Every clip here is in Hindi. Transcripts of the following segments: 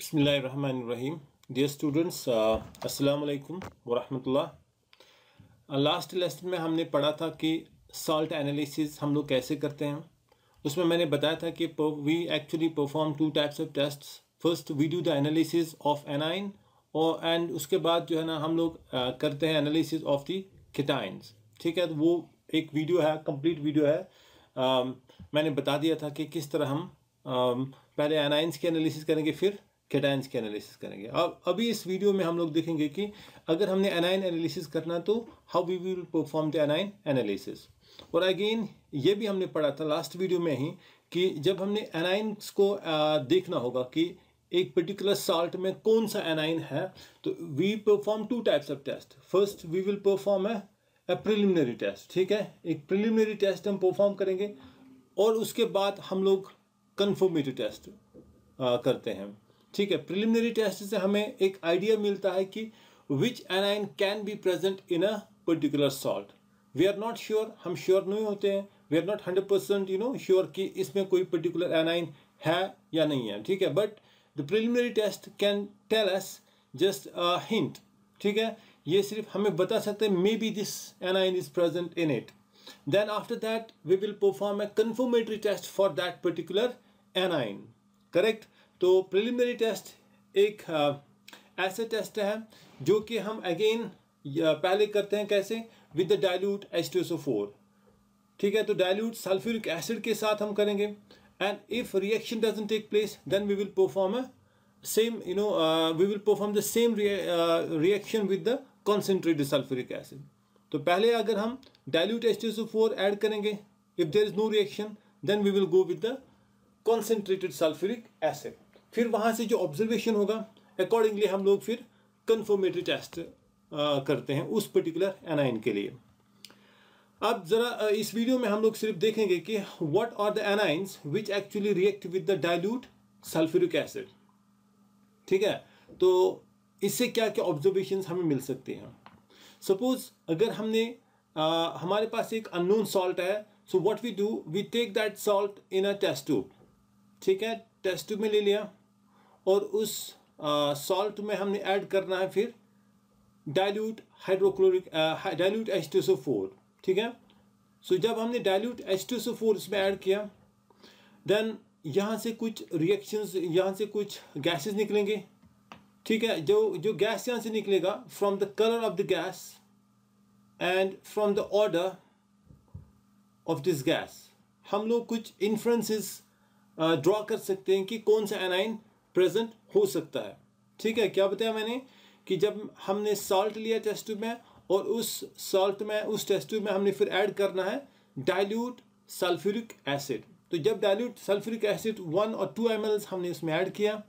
बसमीम डियर स्टूडेंट्स अस्सलाम वालेकुम लास्ट लेस्ट में हमने पढ़ा था कि सॉल्ट एनालिसिस हम लोग कैसे करते हैं उसमें मैंने बताया था कि we actually perform two types of tests first we do the analysis of anion और एंड उसके बाद जो है ना हम लोग uh, करते हैं एनालिसिस ऑफ द किटाइंस ठीक है तो वो एक वीडियो है कम्प्लीट वीडियो है uh, मैंने बता दिया था कि किस तरह हम uh, पहले एनाइंस की एनालिसिस करेंगे फिर कैटाइंस के एनालिसिस करेंगे अब अभी इस वीडियो में हम लोग देखेंगे कि अगर हमने एनाइन एनालिसिस करना तो how we will perform the anion analysis और अगेन ये भी हमने पढ़ा था लास्ट वीडियो में ही कि जब हमने एनाइंस को देखना होगा कि एक पर्टिकुलर साल्ट में कौन सा एनाइन है तो we perform two types of test first we will perform है ए प्रिलिमिनरी टेस्ट ठीक है एक प्रिलिमिनरी टेस्ट हम परफॉर्म करेंगे और उसके बाद हम लोग कन्फर्मेटिव टेस्ट करते हैं ठीक है प्रिलिमिनरी टेस्ट से हमें एक आइडिया मिलता है कि which anion can be present in a particular salt we are not sure हम श्योर sure नहीं होते हैं we are not hundred percent you know sure कि इसमें कोई पर्टिकुलर एनाइन है या नहीं है ठीक है but the preliminary test can tell us just hint ठीक है ये सिर्फ हमें बता सकते हैं may be this anion is present in it then after that we will perform a confirmatory test for that particular anion correct तो प्रिलिमिनरी टेस्ट एक uh, ऐसे टेस्ट है जो कि हम अगेन पहले करते हैं कैसे with the dilute H two four ठीक है तो डायल्यूट सल्फ्यूरिक एसिड के साथ हम करेंगे and if reaction doesn't take place then we will perform a same you know we will perform the same reaction with the concentrated sulphuric acid तो पहले अगर हम dilute H two four add करेंगे if there is no reaction then we will go with the concentrated sulphuric acid फिर वहाँ से जो ऑब्जर्वेशन होगा अकॉर्डिंगली हम लोग फिर कन्फर्मेटरी टेस्ट करते हैं उस पर्टिकुलर एनाइन के लिए अब ज़रा इस वीडियो में हम लोग सिर्फ देखेंगे कि what are the anions which actually react with the dilute sulphuric acid ठीक है तो इससे क्या क्या ऑब्जर्वेशन हमें मिल सकते हैं सपोज अगर हमने आ, हमारे पास एक अननोन सॉल्ट है so what we do we take that salt in a test tube ठीक है टेस्ट ट्यूब में ले लिया और उस सॉल्ट में हमने ऐड करना है फिर dilute hydrochloric dilute H two so four ठीक है सो so, जब हमने dilute H two so four इसमें ऐड किया देन यहाँ से कुछ रिएक्शंस यहाँ से कुछ गैसेस निकलेंगे ठीक है जो जो गैस यहाँ से निकलेगा from the colour of the gas and from the odour of this gas हम लोग कुछ इन्फ्रेंसेस ड्रॉ कर सकते हैं कि कौन सा एनाइन प्रेजेंट हो सकता है ठीक है क्या बताया मैंने कि जब हमने सॉल्ट लिया टेस्ट ट्यूब में और उस सॉल्ट में उस टेस्ट ट्यूब में हमने फिर ऐड करना है डाइल्यूट सल्फ्यूरिक एसिड तो जब डाइल्यूट सल्फ्यूरिक एसिड वन और टू एम हमने उसमें ऐड किया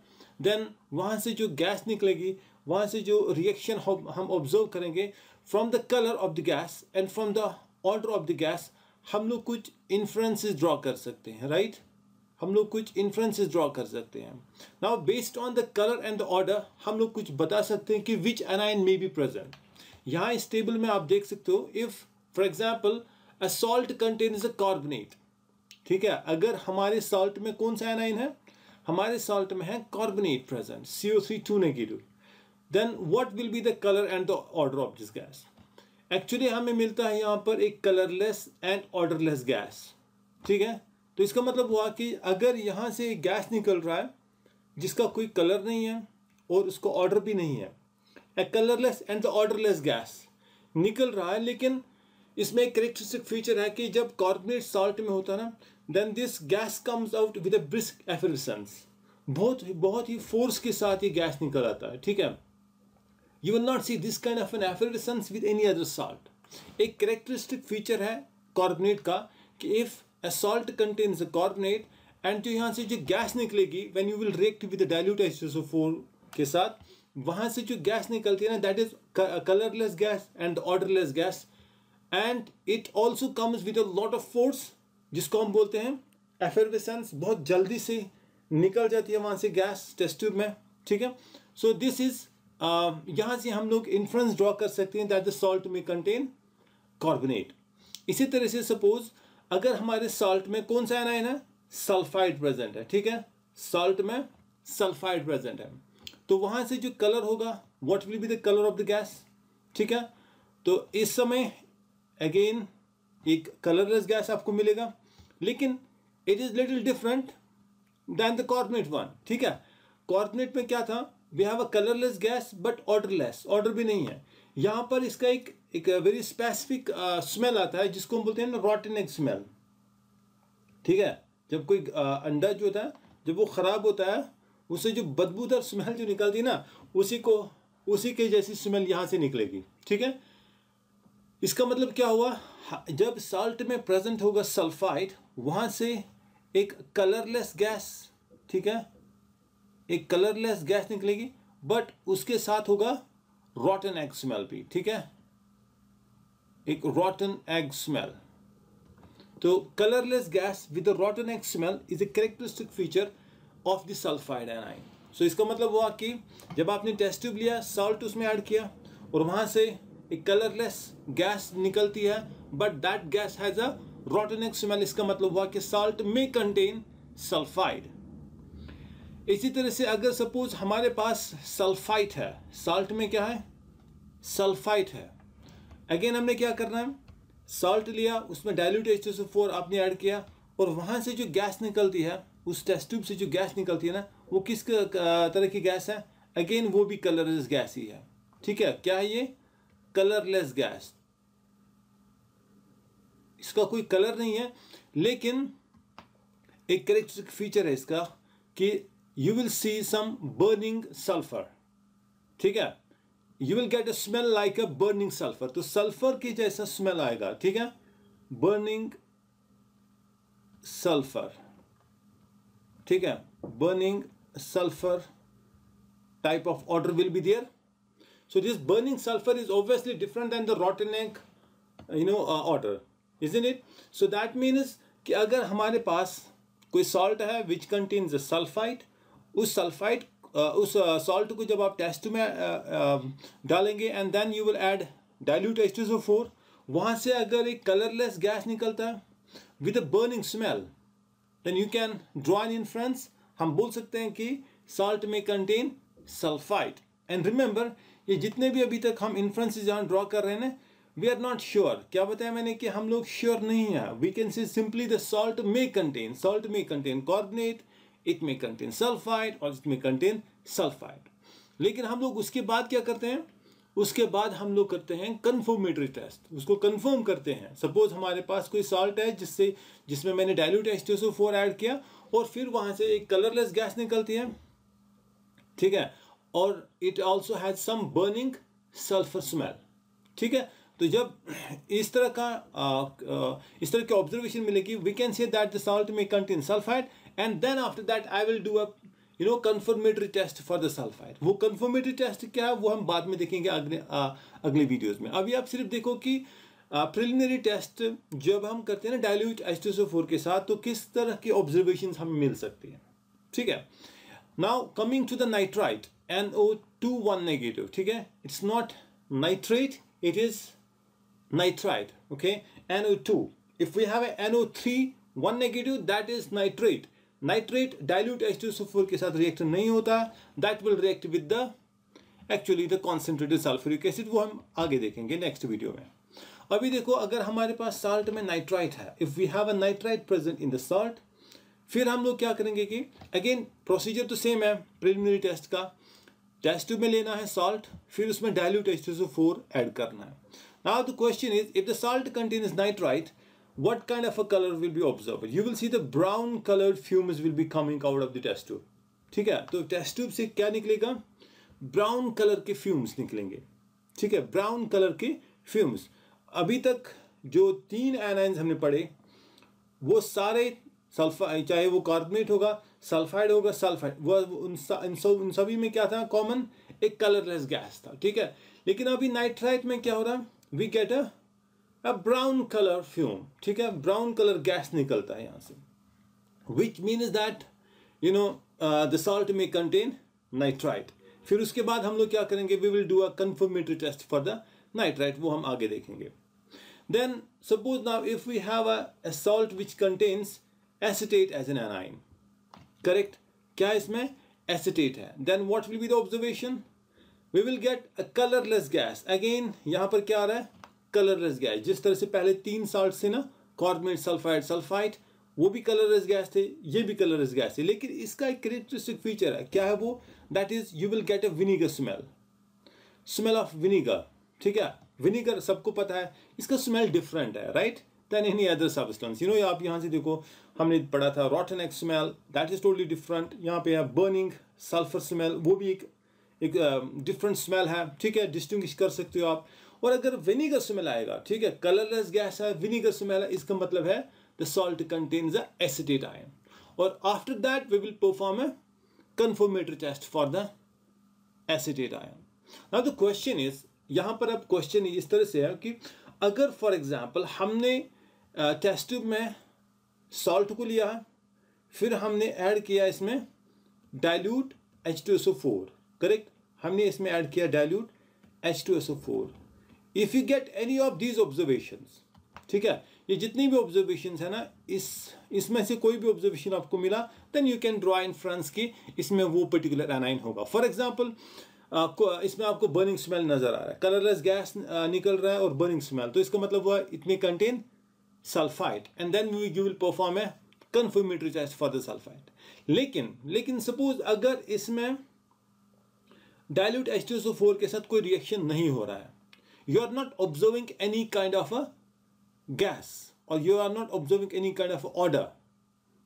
देन वहाँ से जो गैस निकलेगी वहाँ से जो रिएक्शन हम ऑब्जर्व करेंगे from the colour of the gas and from the odour of the gas हम लोग कुछ इन्फ्रेंसेस ड्रॉ कर सकते हैं राइट right? हम लोग कुछ इन्फ्रेंसेस ड्रॉ कर सकते हैं now based on the colour and the odour हम लोग कुछ बता सकते हैं कि which anion may be present यहाँ इस टेबल में आप देख सकते हो if for example a salt contains a carbonate ठीक है अगर हमारे सॉल्ट में कौन सा एनाइन है हमारे सॉल्ट में है carbonate present C O C two negative then what will be the colour and the odour of this gas actually हमें मिलता है यहाँ पर एक कलरलेस एंड ऑर्डरलेस गैस ठीक है तो इसका मतलब हुआ कि अगर यहाँ से गैस निकल रहा है जिसका कोई कलर नहीं है और उसका ऑर्डर भी नहीं है a colourless and the odourless gas निकल रहा है लेकिन इसमें एक करेक्टरिस्टिक फीचर है कि जब कार्बोनेट सॉल्ट में होता है ना then this gas comes out with a brisk effervescence बहुत बहुत ही फोर्स के साथ ये गैस निकल आता है ठीक है you will not see this kind of an effervescence with any other salt एक करेक्टरिस्टिक फीचर है कार्बोनेट का कि if a salt contains the carbonate and जो यहाँ से जो गैस निकलेगी when you will react with dilute four के साथ वहाँ से जो गैस निकलती है ना that is colourless gas and odourless gas and it also comes with a lot of force जिसको हम बोलते हैं एफरवेसेंस बहुत जल्दी से निकल जाती है वहाँ से गैस टेस्ट ट्यूब में ठीक है सो दिस इज यहाँ से हम लोग इन्फ्रेंस ड्रॉ कर सकते हैं दैट द सॉल्ट में कंटेन कार्बोनेट इसी तरह से सपोज अगर हमारे सॉल्ट में कौन सा एनाइन है सल्फाइड प्रेजेंट है ठीक है सॉल्ट में सल्फाइड प्रेजेंट है तो वहाँ से जो कलर होगा what will be the colour of the gas ठीक है तो इस समय अगेन एक कलरलेस गैस आपको मिलेगा लेकिन it is little different than the carbonate one ठीक है कॉर्बनेट में क्या था we have a colourless gas but odourless odour भी नहीं है यहाँ पर इसका एक एक वेरी स्पेसिफिक स्मेल आता है जिसको हम बोलते हैं रॉटन एग स्मेल ठीक है जब कोई आ, uh, अंडा जो होता है जब वो ख़राब होता है उससे जो बदबूदार स्मेल जो निकलती है ना उसी को उसी के जैसी स्मेल यहाँ से निकलेगी ठीक है इसका मतलब क्या हुआ जब साल्ट में प्रेजेंट होगा सल्फाइड वहाँ से एक कलरलेस गैस ठीक है एक कलरलेस गैस निकलेगी बट उसके साथ होगा रॉटन एग स्मेल भी ठीक है एक रॉटन एग स्मेल तो colourless gas with rotten egg smell is a characteristic feature of the sulphide I so इसका मतलब हुआ कि जब आपने टेस्ट ट्यूब लिया सॉल्ट उसमें ऐड किया और वहां से एक कलरलेस गैस निकलती है but that gas has a rotten egg smell इसका मतलब हुआ कि सॉल्ट में कंटेन सल्फाइड इसी तरह से अगर सपोज हमारे पास सल्फाइट है साल्ट में क्या है सल्फाइट है अगेन हमने क्या करना है साल्ट लिया उसमें डायल्यूट एच फोर आपने ऐड किया और वहाँ से जो गैस निकलती है उस टेस्ट ट्यूब से जो गैस निकलती है ना वो किस तरह की गैस है अगेन वो भी कलरलेस गैस ही है ठीक है क्या है ये कलरलेस गैस इसका कोई कलर नहीं है लेकिन एक करेक्टरिस्टिक फीचर है इसका कि you will see some burning sulphur ठीक है you will get a smell like a burning sulphur तो सल्फर की जैसा स्मेल आएगा ठीक है बर्निंग सल्फर ठीक है burning sulphur type of odour will be there so this burning sulphur is obviously different then the rotten egg you know odour is in it so that means कि अगर हमारे पास कोई सॉल्ट है विच कंटेन्स अ सल्फाइट उस सल्फाइड उस सॉल्ट को जब आप टेस्ट में डालेंगे and then you will add dilute H two four वहाँ से अगर एक कलरलेस गैस निकलता है with a burning smell then you can draw in inference हम बोल सकते हैं कि सॉल्ट में कंटेन सल्फाइड एंड रिमेंबर ये जितने भी अभी तक हम इन्फ्रेंस जहाँ ड्रॉ कर रहे हैं वी आर नॉट श्योर क्या बताया मैंने कि हम लोग श्योर नहीं है we can see simply the salt may contain salt may contain carbonate it may contain sulphide और इट मे कंटेन सल्फाइड लेकिन हम लोग उसके बाद क्या करते हैं उसके बाद हम लोग करते हैं कन्फर्मेटरी टेस्ट उसको कन्फर्म करते हैं सपोज हमारे पास कोई सॉल्ट है जिससे जिसमें मैंने डायल्यूट एच फोर ऐड किया और फिर वहाँ से एक कलरलेस गैस निकलती है ठीक है और it also has some burning sulphur smell ठीक है तो जब इस तरह का आ, आ, इस तरह की ऑब्जर्वेशन मिलेगी we can say that the salt में contain sulphide and then after that I will do a you know confirmatory test for the sulfide. वो कन्फर्मेटरी टेस्ट क्या है वो हम बाद में देखेंगे अगले अगले videos में अभी आप सिर्फ देखो कि प्रिलिमिनरी टेस्ट जब हम करते हैं ना डायल्यूट एच के साथ तो किस तरह की ऑब्जर्वेशन हमें मिल सकती हैं ठीक है now coming to the nitrite N O two one negative ठीक है it's not nitrate it is nitrite okay N O two if we have N O three one negative that is nitrate nitrate dilute H two sulphur के साथ रिएक्ट नहीं होता that will react with the actually the concentrated sulphuric acid वो हम आगे देखेंगे नेक्स्ट वीडियो में अभी देखो अगर हमारे पास साल्ट में नाइट्राइट है if we have a nitrite present in the salt फिर हम लोग क्या करेंगे कि अगेन प्रोसीजर तो सेम है प्रिलिमिनरी टेस्ट का टेस्ट में लेना है सॉल्ट फिर उसमें dilute H two four add करना है now the question is if the salt contains nitrite what kind of a color will be observed? You will see the brown colored fumes will be coming out of the test tube. ठीक है तो टेस्ट ट्यूब से क्या निकलेगा ब्राउन कलर के फ्यूम्स निकलेंगे ठीक है ब्राउन कलर के फ्यूम्स अभी तक जो तीन एनाइंस हमने पढ़े वो सारे सल्फा चाहे वो कार्बोनेट होगा सल्फाइड होगा सल्फाइड वह उन सब उन सभी में क्या था कॉमन एक कलरलेस गैस था ठीक है लेकिन अभी नाइट्राइट में क्या हो रहा है वी गेट अ अब ब्राउन कलर फ्यूम ठीक है ब्राउन कलर गैस निकलता है यहाँ से which means that you know the salt में कंटेन नाइट्राइट फिर उसके बाद हम लोग क्या करेंगे we will do a confirmatory test for the nitrite वो हम आगे देखेंगे then suppose now if we have a salt which contains acetate as an anion correct क्या इसमें एसिटेट है then what will be the observation we will get a colourless gas again यहाँ पर क्या आ रहा है कलरलेस गैस जिस तरह से पहले तीन साल्ट थे ना कॉर्बोनेट सल्फाइड सल्फाइड वो भी कलरलेस गैस थे ये भी कलरलेस गैस थे लेकिन इसका एक करेक्टरिस्टिक फीचर है क्या है वो that is you will get a vinegar smell smell of vinegar ठीक है विनीगर सबको पता है इसका स्मेल डिफरेंट है right then any other substance you know आप यहाँ से देखो हमने पढ़ा था rotten eggs smell that is totally different यहाँ पे है बर्निंग सल्फर स्मेल वो भी एक एक डिफरेंट uh, स्मेल है ठीक है डिस्टिंग्विश कर सकते हो आप और अगर विनीगर स्मेल आएगा ठीक है कलरलेस गैस है विनीगर स्मेल है इसका मतलब है the salt contains a acetate ion और after that we will perform a confirmatory test for the acetate ion now the question is यहां पर अब क्वेश्चन इस तरह से है कि अगर फॉर एग्जाम्पल हमने टेस्ट ट्यूब में सॉल्ट को लिया फिर हमने ऐड किया इसमें dilute H two S O four correct हमने इसमें ऐड किया dilute H two S O four if you get any of these observation ठीक है ये जितनी भी ऑब्जर्वेशन है ना इस इसमें से कोई भी ऑब्जर्वेशन आपको मिला then you can draw inference की इसमें वो पर्टिकुलर एनाइन होगा फॉर एग्जाम्पल आपको इसमें आपको बर्निंग स्मेल नज़र आ रहा है कलरलेस गैस निकल रहा है और बर्निंग स्मेल तो इसका मतलब हुआ it may contain sulphide and then you will perform a confirmatory test for the sulphide लेकिन लेकिन सपोज अगर इसमें डायल्यूट एच के साथ कोई रिएक्शन नहीं हो रहा है you are not observing any kind of a gas और you are not observing any kind of odour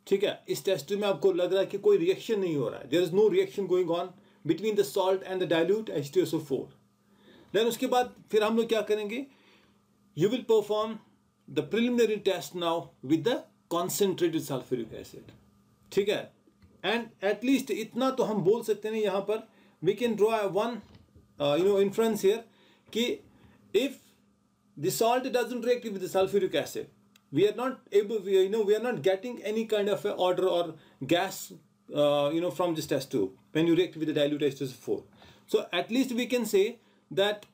ठीक है इस टेस्ट में आपको लग रहा है कि कोई रिएक्शन नहीं हो रहा है there is no reaction going on between the salt and the dilute H T S O four then उसके बाद फिर हम लोग क्या करेंगे you will perform the preliminary test now with the concentrated sulphuric acid ठीक है एंड एटलीस्ट इतना तो हम बोल सकते हैं यहाँ पर we can draw one you know influence here कि if the salt doesn't react with the sulfuric acid, we are not able, we, you know, we are not getting any kind of a odor or gas, uh, you know, from this test tube when you react with the dilute esters 4. So at least we can say that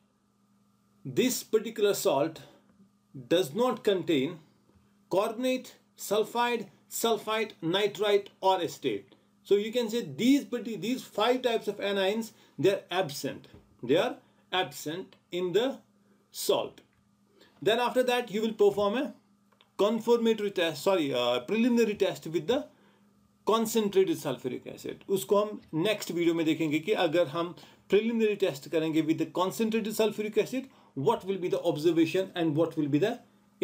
this particular salt does not contain carbonate, sulfide, sulfite, nitrite or acetate. So you can say these these five types of anions they are absent. They are absent in the solved. Then after that, you will perform a confirmatory test, sorry, uh, preliminary test with the concentrated sulphuric acid उसको हम नेक्स्ट वीडियो में देखेंगे कि अगर हम प्रिलिमिनरी टेस्ट करेंगे with the concentrated sulphuric acid what will be the observation and what will be the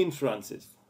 influences